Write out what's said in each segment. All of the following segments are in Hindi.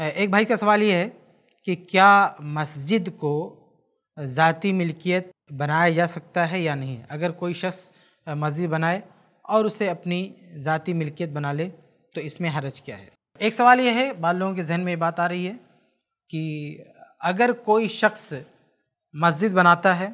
एक भाई का सवाल ये है कि क्या मस्जिद को ज़ाती मिल्कियत बनाया जा सकता है या नहीं अगर कोई शख्स मस्जिद बनाए और उसे अपनी ज़ाती मिल्कियत बना ले तो इसमें हरज क्या है एक सवाल यह है बाल लोगों के जहन में ये बात आ रही है कि अगर कोई शख्स मस्जिद बनाता है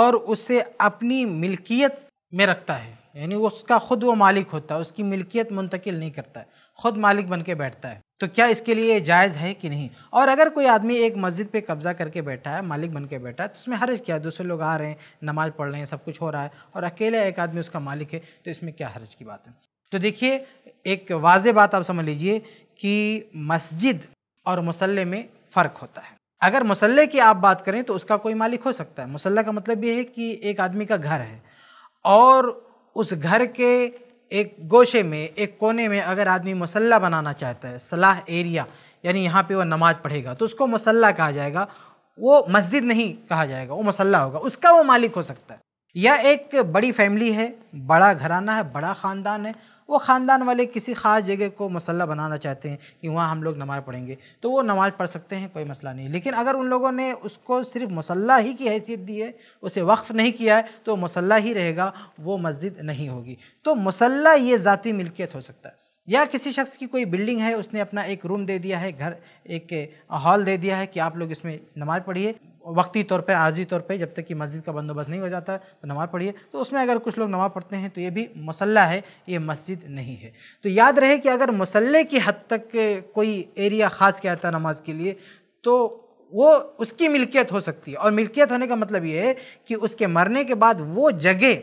और उसे अपनी मिल्कियत में रखता है यानी उसका ख़ुद वो मालिक होता है उसकी मिल्कियत मुंतकिल नहीं करता है खुद मालिक बन के बैठता है तो क्या इसके लिए जायज़ है कि नहीं और अगर कोई आदमी एक मस्जिद पे कब्ज़ा करके बैठा है मालिक बन के बैठा है तो उसमें हर्ज क्या है दूसरे लोग आ रहे हैं नमाज़ पढ़ रहे हैं सब कुछ हो रहा है और अकेला एक आदमी उसका मालिक है तो इसमें क्या हर्ज की बात है तो देखिए एक वाज बात आप समझ लीजिए कि मस्जिद और मसल्ले में फ़र्क होता है अगर मसल्ले की आप बात करें तो उसका कोई मालिक हो सकता है मसल्ला का मतलब ये है कि एक आदमी का घर है और उस घर के एक गोशे में एक कोने में अगर आदमी मसल्ला बनाना चाहता है सलाह एरिया यानी यहाँ पे वो नमाज पढ़ेगा तो उसको मसल्ला कहा जाएगा वो मस्जिद नहीं कहा जाएगा वो मसल्ला होगा उसका वो मालिक हो सकता है या एक बड़ी फैमिली है बड़ा घराना है बड़ा ख़ानदान है वो ख़ानदान वाले किसी ख़ास जगह को मसल्ला बनाना चाहते हैं कि वहाँ हम लोग नमाज़ पढ़ेंगे तो वो नमाज़ पढ़ सकते हैं कोई मसला नहीं लेकिन अगर उन लोगों ने उसको सिर्फ मसल्ला ही की हैसियत दी है उसे वक्फ़ नहीं किया है तो मसल्ला ही रहेगा वो मस्जिद नहीं होगी तो मसल्ला ये ज़ाती मिल्कियत हो सकता है या किसी शख्स की कोई बिल्डिंग है उसने अपना एक रूम दे दिया है घर एक हॉल दे दिया है कि आप लोग इसमें नमाज़ पढ़िए वक्ती तौर पर आर्जी तौर पर जब तक कि मस्जिद का बंदोबस्त नहीं हो जाता तो नमाज़ पढ़िए तो उसमें अगर कुछ लोग नमाज़ पढ़ते हैं तो ये भी मसल्ला है ये मस्जिद नहीं है तो याद रहे कि अगर मसल्ले की हद तक कोई एरिया ख़ास किया था नमाज के लिए तो वो उसकी मिल्कियत हो सकती है और मिल्कियत होने का मतलब ये है कि उसके मरने के बाद वो जगह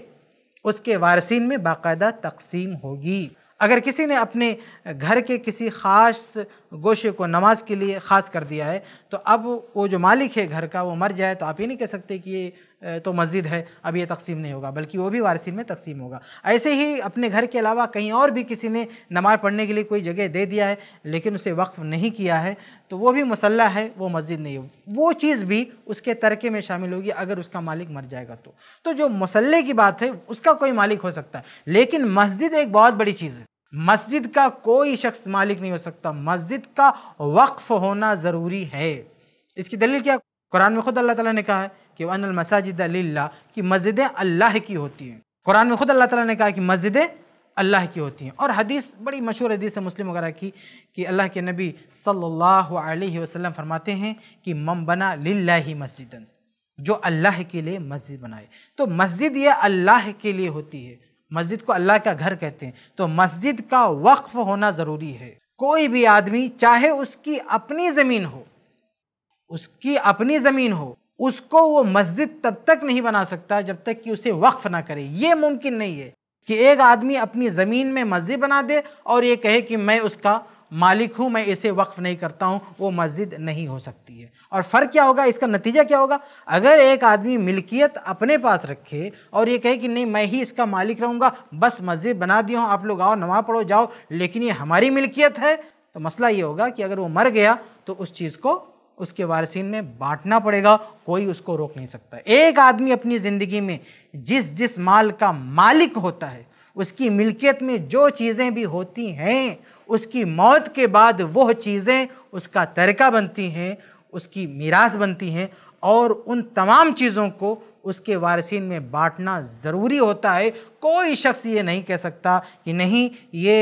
उसके वारसिन में बाकायदा तकसीम होगी अगर किसी ने अपने घर के किसी ख़ास गोशे को नमाज के लिए ख़ास कर दिया है तो अब वो जो मालिक है घर का वो मर जाए तो आप ये नहीं कह सकते कि ये तो मस्जिद है अब ये तकसीम नहीं होगा बल्कि वो भी वारसी में तकसीम होगा ऐसे ही अपने घर के अलावा कहीं और भी किसी ने नमाज़ पढ़ने के लिए कोई जगह दे दिया है लेकिन उसे वक्फ़ नहीं किया है तो वो भी मसल्ला है वो मस्जिद नहीं है वो चीज़ भी उसके तरके में शामिल होगी अगर उसका मालिक मर जाएगा तो, तो जो मसल्ले की बात है उसका कोई मालिक हो सकता है लेकिन मस्जिद एक बहुत बड़ी चीज़ है मस्जिद का कोई शख्स मालिक नहीं हो सकता मस्जिद का वक्फ होना ज़रूरी है इसकी दलील क्या कुरान में खुद अल्लाह ताला ने कहा है कि वन मसाजिद अल्लाह की मस्जिदें अल्लाह की होती हैं कुरान में खुद अल्लाह ताला ने कहा कि मस्जिदें अल्लाह की होती हैं और हदीस बड़ी मशहूर हदीस है मुस्लिम वगैरह की कि अल्लाह के नबी सल्लल्लाहु अलैहि वसल्लम फरमाते हैं कि मम बना लाही मस्जिदन जो अल्लाह के लिए मस्जिद बनाए तो मस्जिद ये अल्लाह के लिए होती है मस्जिद को अल्लाह का घर कहते हैं तो मस्जिद का वक्फ होना ज़रूरी है कोई भी आदमी चाहे उसकी अपनी ज़मीन हो उसकी अपनी ज़मीन हो उसको वो मस्जिद तब तक नहीं बना सकता जब तक कि उसे वक्फ ना करे ये मुमकिन नहीं है कि एक आदमी अपनी ज़मीन में मस्जिद बना दे और ये कहे कि मैं उसका मालिक हूँ मैं इसे वक्फ़ नहीं करता हूँ वो मस्जिद नहीं हो सकती है और फ़र्क क्या होगा इसका नतीजा क्या होगा अगर एक आदमी मिल्कियत अपने पास रखे और ये कहे कि नहीं मैं ही इसका मालिक रहूँगा बस मस्जिद बना दिया हूँ आप लोग आओ नवा पढ़ो जाओ लेकिन ये हमारी मिल्कियत है तो मसला ये होगा कि अगर वो मर गया तो उस चीज़ को उसके वारसिन में बांटना पड़ेगा कोई उसको रोक नहीं सकता एक आदमी अपनी ज़िंदगी में जिस जिस माल का मालिक होता है उसकी मिल्कियत में जो चीज़ें भी होती हैं उसकी मौत के बाद वह चीज़ें उसका तरीका बनती हैं उसकी मीरास बनती हैं और उन तमाम चीज़ों को उसके वारसिन में बांटना ज़रूरी होता है कोई शख्स ये नहीं कह सकता कि नहीं ये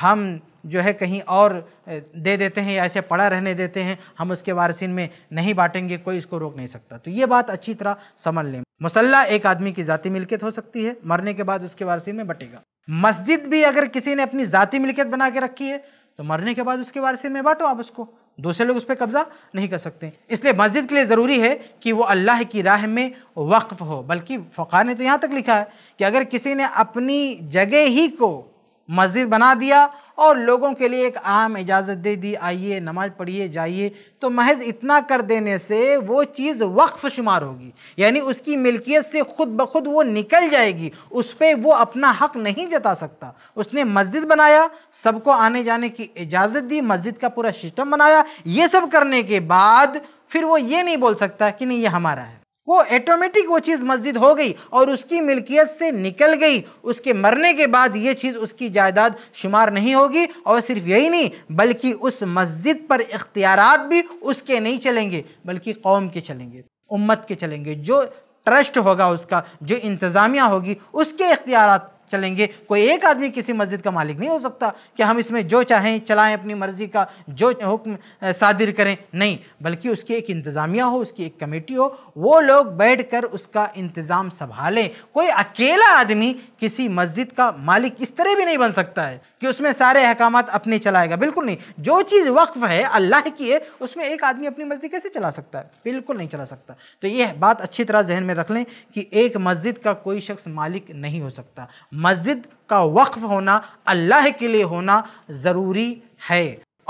हम जो है कहीं और दे देते हैं या ऐसे पड़ा रहने देते हैं हम उसके वारसिन में नहीं बांटेंगे कोई इसको रोक नहीं सकता तो ये बात अच्छी तरह समझ लें मुसल्ला एक आदमी की ज़ाती मिलकियत हो सकती है मरने के बाद उसके वारसिन में बटेगा मस्जिद भी अगर किसी ने अपनी ज़ाती मिल्कियत बना के रखी है तो मरने के बाद उसके वारसी में बांटो आप उसको दूसरे लोग उस पर कब्ज़ा नहीं कर सकते इसलिए मस्जिद के लिए ज़रूरी है कि वो अल्लाह की राह में वक्फ हो बल्कि फ़कार ने तो यहाँ तक लिखा है कि अगर किसी ने अपनी जगह ही को मस्जिद बना दिया और लोगों के लिए एक आम इजाज़त दे दी आइए नमाज़ पढ़िए जाइए तो महज इतना कर देने से वो चीज़ वक्फ शुमार होगी यानी उसकी मिल्कियत से खुद ब खुद वो निकल जाएगी उस पर वो अपना हक नहीं जता सकता उसने मस्जिद बनाया सबको आने जाने की इजाज़त दी मस्जिद का पूरा सिस्टम बनाया ये सब करने के बाद फिर वो ये नहीं बोल सकता कि नहीं ये हमारा है वो ऑटोमेटिक वो चीज़ मस्जिद हो गई और उसकी मिल्कियत से निकल गई उसके मरने के बाद ये चीज़ उसकी जायदाद शुमार नहीं होगी और सिर्फ यही नहीं बल्कि उस मस्जिद पर इख्तियार भी उसके नहीं चलेंगे बल्कि कौम के चलेंगे उम्मत के चलेंगे जो ट्रस्ट होगा उसका जो इंतज़ामिया होगी उसके इख्तियार चलेंगे कोई एक आदमी किसी मस्जिद का मालिक नहीं हो सकता कि हम इसमें जो चाहें चलाएं अपनी मर्ज़ी का जो हुक्म सादिर करें नहीं बल्कि उसकी एक इंतज़ामिया हो उसकी एक कमेटी हो वो लोग बैठ कर उसका इंतज़ाम संभालें कोई अकेला आदमी किसी मस्जिद का मालिक इस तरह भी नहीं बन सकता है कि उसमें सारे अहकाम अपने चलाएगा बिल्कुल नहीं जो चीज़ वक्फ है अल्लाह की है उसमें एक आदमी अपनी मर्ज़ी कैसे चला सकता है बिल्कुल नहीं चला सकता तो ये बात अच्छी तरह जहन में रख लें कि एक मस्जिद का कोई शख्स मालिक नहीं हो सकता मस्जिद का वक्फ होना अल्लाह के लिए होना ज़रूरी है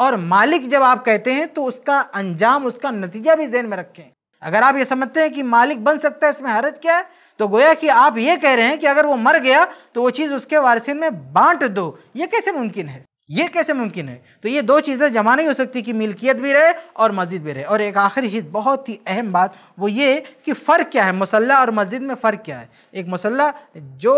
और मालिक जब आप कहते हैं तो उसका अंजाम उसका नतीजा भी जहन में रखें अगर आप ये समझते हैं कि मालिक बन सकता है इसमें हरज क्या है तो गोया कि आप ये कह रहे हैं कि अगर वो मर गया तो वो चीज़ उसके वारसिन में बांट दो ये कैसे मुमकिन है ये कैसे मुमकिन है तो ये दो चीज़ें जमा नहीं हो सकती कि मिल्कियत भी रहे और मस्जिद भी रहे और एक आखिरी चीज़ बहुत ही अहम बात वो ये कि फ़र्क क्या है मसल्ला और मस्जिद में फ़र्क क्या है एक मसल्ला जो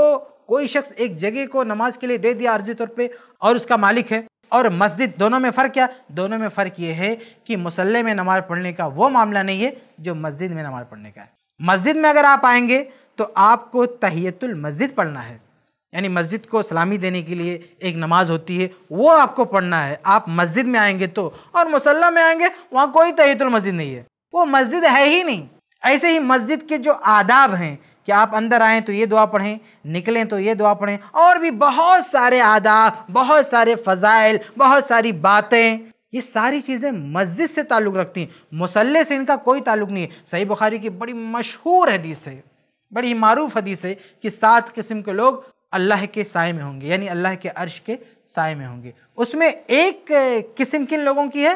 कोई शख्स एक जगह को नमाज के लिए दे दिया अर्जी तौर पर और उसका मालिक है और मस्जिद दोनों में फ़र्क क्या दोनों में फ़र्क ये है कि मुसल्ले में नमाज़ पढ़ने का वो मामला नहीं है जो मस्जिद में नमाज़ पढ़ने का है मस्जिद में अगर आप आएंगे तो आपको तहियतुल मस्जिद पढ़ना है यानी मस्जिद को सलामी देने के लिए एक नमाज होती है वो आपको पढ़ना है आप मस्जिद में आएंगे तो और मुसल्ला में आएंगे वहाँ कोई तहियतुल मस्जिद नहीं है वो मस्जिद है ही नहीं ऐसे ही मस्जिद के जो आदाब हैं कि आप अंदर आएँ तो ये दुआ पढ़ें निकलें तो ये दुआ पढ़ें और भी बहुत सारे आदा बहुत सारे फ़जाइल बहुत सारी बातें ये सारी चीज़ें मस्जिद से ताल्लुक़ रखती हैं मसल्ले से इनका कोई ताल्लुक़ नहीं है सही बुखारी की बड़ी मशहूर हदीस है बड़ी मारूफ हदीस है कि सात किस्म के लोग अल्लाह के साय में होंगे यानी अल्लाह के अर्श के साय में होंगे उसमें एक किस्म किन लोगों की है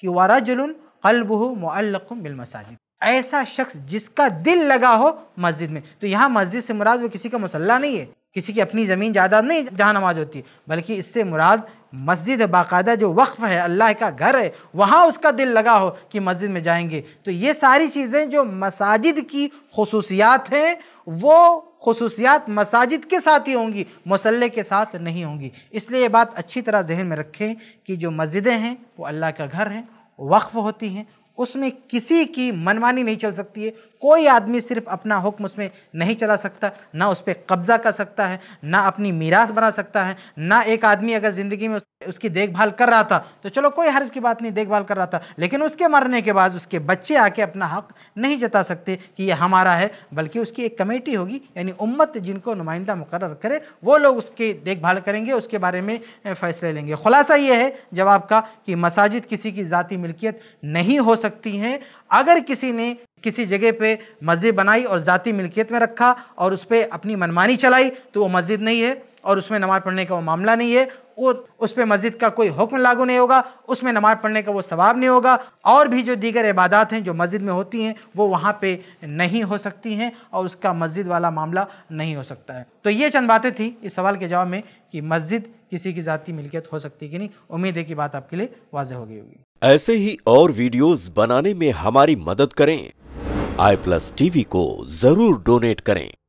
कि वारा जुलून कलबह मल्लकुम बिल मसाजिद ऐसा शख्स जिसका दिल लगा हो मस्जिद में तो यहाँ मस्जिद से मुराद वो किसी का मुसल्ला नहीं है किसी की अपनी ज़मीन जायदाद नहीं जहाँ नमाज होती है बल्कि इससे मुराद मस्जिद बाकायदा जो वक्फ़ है अल्लाह का घर है वहाँ उसका दिल लगा हो कि मस्जिद में जाएंगे तो ये सारी चीज़ें जो मसाजिद की खसूसियात हैं वो खसूसियात मसाजिद के साथ ही होंगी मसल्ले के साथ नहीं होंगी इसलिए ये बात अच्छी तरह जहन में रखें कि जो मस्जिदें हैं वो अल्लाह का घर हैं वक्फ़ होती हैं उसमें किसी की मनमानी नहीं चल सकती है कोई आदमी सिर्फ अपना हुक्म उसमें नहीं चला सकता ना उस पर कब्ज़ा कर सकता है ना अपनी मीरास बना सकता है ना एक आदमी अगर ज़िंदगी में उसकी देखभाल कर रहा था तो चलो कोई हर्ज की बात नहीं देखभाल कर रहा था लेकिन उसके मरने के बाद उसके बच्चे आके अपना हक नहीं जता सकते कि ये हमारा है बल्कि उसकी एक कमेटी होगी यानी उम्मत जिनको नुमाइंदा मुकर करे वो लोग उसकी देखभाल करेंगे उसके बारे में फ़ैसले लेंगे खुलासा ये है जवाब का कि मसाजिद किसी की ज़ाती मिल्कियत नहीं हो सकती हैं अगर किसी ने किसी जगह पे मस्जिद बनाई और ज़ाती मिल्कियत में रखा और उस पर अपनी मनमानी चलाई तो वो मस्जिद नहीं है और उसमें नमाज़ पढ़ने का वो मामला नहीं है वो उस पर मस्जिद का कोई हुक्म लागू नहीं होगा उसमें नमाज़ पढ़ने का वो सवाब नहीं होगा और भी जो दीगर इबादत हैं जो मस्जिद में होती हैं वो वहाँ पे नहीं हो सकती हैं और उसका मस्जिद वाला मामला नहीं हो सकता है तो ये चंद बातें थी इस सवाल के जवाब में कि मस्जिद किसी की ज़ाती मिल्कियत हो सकती कि नहीं उम्मीद है कि बात आपके लिए वाजह हो गई होगी ऐसे ही और वीडियोज़ बनाने में हमारी मदद करें आई प्लस टीवी को ज़रूर डोनेट करें